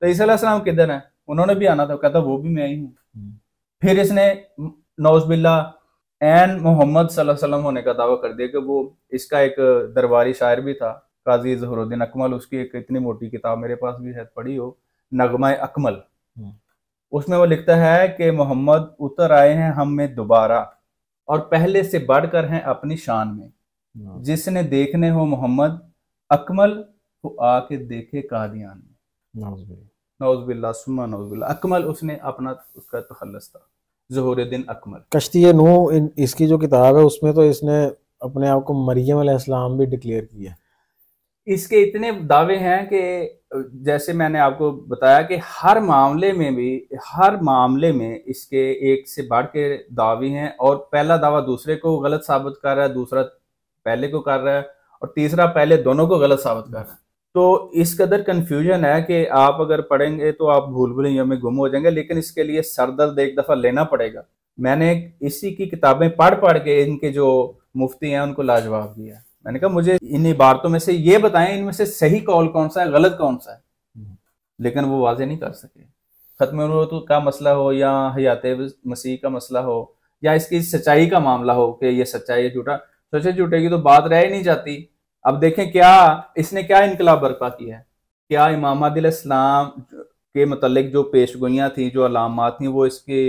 तो ईसीम किधर हैं उन्होंने भी आना था कहता वो भी मैं ही हूँ हम्म। फिर इसने नौजबिल्ला एन मोहम्मद वसल्लम होने का दावा कर दिया कि वो इसका एक दरबारी शायर भी था काजी जहरुद्दीन अकमल उसकी एक इतनी मोटी किताब मेरे पास भी है पढ़ी हो नगमा अकमल हम्म। उसमें वो लिखता है कि मोहम्मद उतर आए हैं हम में दोबारा और पहले से बढ़कर हैं अपनी शान में हाँ। जिसने देखने हो मोहम्मद अकमल वो आके देखे कादियान में नौजबिल्ला सुमा नौजबिल्ला अकमल उसने अपना उसका तखलस था जहरुद्दीन अकमल कश्ती नू इसकी जो किताब है उसमें तो इसने अपने आप को मरियम भी डिक्लेयर किया इसके इतने दावे हैं कि जैसे मैंने आपको बताया कि हर मामले में भी हर मामले में इसके एक से बढ़ के दावे हैं और पहला दावा दूसरे को गलत साबित कर रहा है दूसरा पहले को कर रहा है और तीसरा पहले दोनों को गलत साबित कर रहा है तो इस कदर कन्फ्यूजन है कि आप अगर पढ़ेंगे तो आप भूल भुलैया में गुम हो जाएंगे लेकिन इसके लिए सरदर्द एक दफ़ा लेना पड़ेगा मैंने इसी की किताबें पढ़ पढ़ के इनके जो मुफ्ती हैं उनको लाजवाब दिया मैंने कहा मुझे इन इबारतों में से ये बताएं इनमें से सही कॉल कौन सा है गलत कौन सा है लेकिन वो वाजे नहीं कर सके ख़त्म तो का मसला हो या हयात मसीह का मसला हो या इसकी सच्चाई का मामला हो कि ये सच्चाई है झूठा सोचे झूठे की तो बात रह ही नहीं जाती अब देखें क्या इसने क्या इनकलाब बर्पा किया है क्या इमाम इस्लाम के मतलब जो पेश गोइयाँ थी जो अलामत थी वो इसके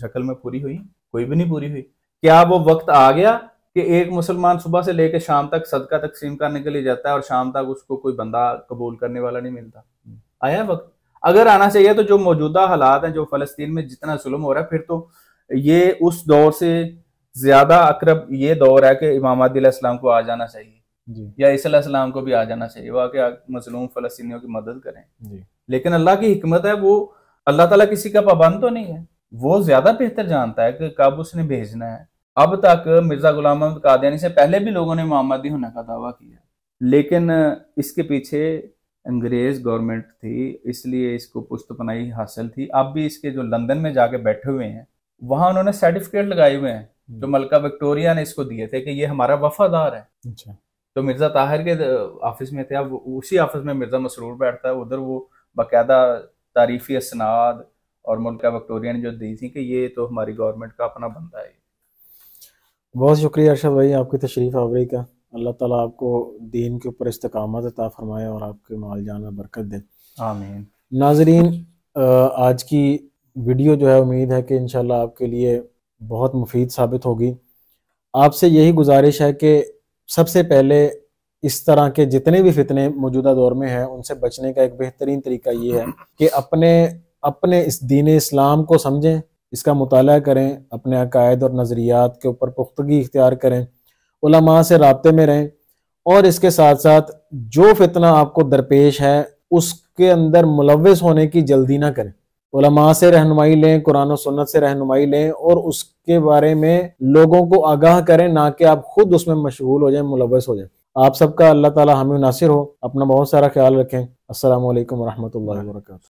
शक्ल में पूरी हुई कोई भी नहीं पूरी हुई क्या वो वक्त आ गया कि एक मुसलमान सुबह से लेकर शाम तक सदका तकसीम करने के लिए जाता है और शाम तक उसको कोई बंदा कबूल करने वाला नहीं मिलता आया वक्त अगर आना चाहिए तो जो मौजूदा हालात हैं जो फलस्तीन में जितना जुल्म हो रहा है फिर तो ये उस दौर से ज्यादा अक्रब ये दौर है कि इमाम आदिलाम को आ जाना चाहिए या ईसीम को भी आ जाना चाहिए वह मजलूम फलस्तियों की मदद करें लेकिन अल्लाह की हमत है वो अल्लाह ताला किसी का पाबंद तो नहीं है वो ज्यादा बेहतर जानता है कि कब उसने भेजना है अब तक मिर्जा गुलाम अहमद कादयानी से पहले भी लोगों ने मोहम्मदी होने का दावा किया लेकिन इसके पीछे अंग्रेज गवर्नमेंट थी इसलिए इसको पुष्ट पनाई हासिल थी अब भी इसके जो लंदन में जाके बैठे हुए हैं वहां उन्होंने सर्टिफिकेट लगाए हुए हैं जो हम्म। मलका विक्टोरिया ने इसको दिए थे कि ये हमारा वफादार है अच्छा तो मिर्जा ताहिर के ऑफिस में थे अब उसी ऑफिस में मिर्जा मसरूर बैठता है उधर वो बाकायदा तारीफी असनाद और मलका विक्टोरिया ने जो दी थी कि ये तो हमारी गवर्नमेंट का अपना बंदा है बहुत शुक्रिया अर्शद भाई आपकी तशरीफ़ आवरी का अल्लाह ताला आपको दीन के ऊपर इस्तकामत अता फरमाए और आपके माल जाना बरकत दे आमीन नाजरीन आज की वीडियो जो है उम्मीद है कि इन आपके लिए बहुत मुफीद साबित होगी आपसे यही गुजारिश है कि सबसे पहले इस तरह के जितने भी फितने मौजूदा दौर में हैं उनसे बचने का एक बेहतरीन तरीका ये है कि अपने अपने इस दीन इस्लाम को समझें इसका मुताल करें अपने अकायद और नज़रियात के ऊपर पुख्तगी इख्तियार करें उलमा से रबते में रहें और इसके साथ साथ जो फितना आपको दरपेश है उसके अंदर मुलवस होने की जल्दी ना करें उलमा से रहनुमाई लें कुरान सन्नत से रहनुमाई लें और उसके बारे में लोगों को आगाह करें ना कि आप खुद उसमें मशगूल हो जाएं मुलवस हो जाएं आप सबका अल्लाह ताला हमें नासिर हो अपना बहुत सारा ख्याल रखें असल लाला वर्क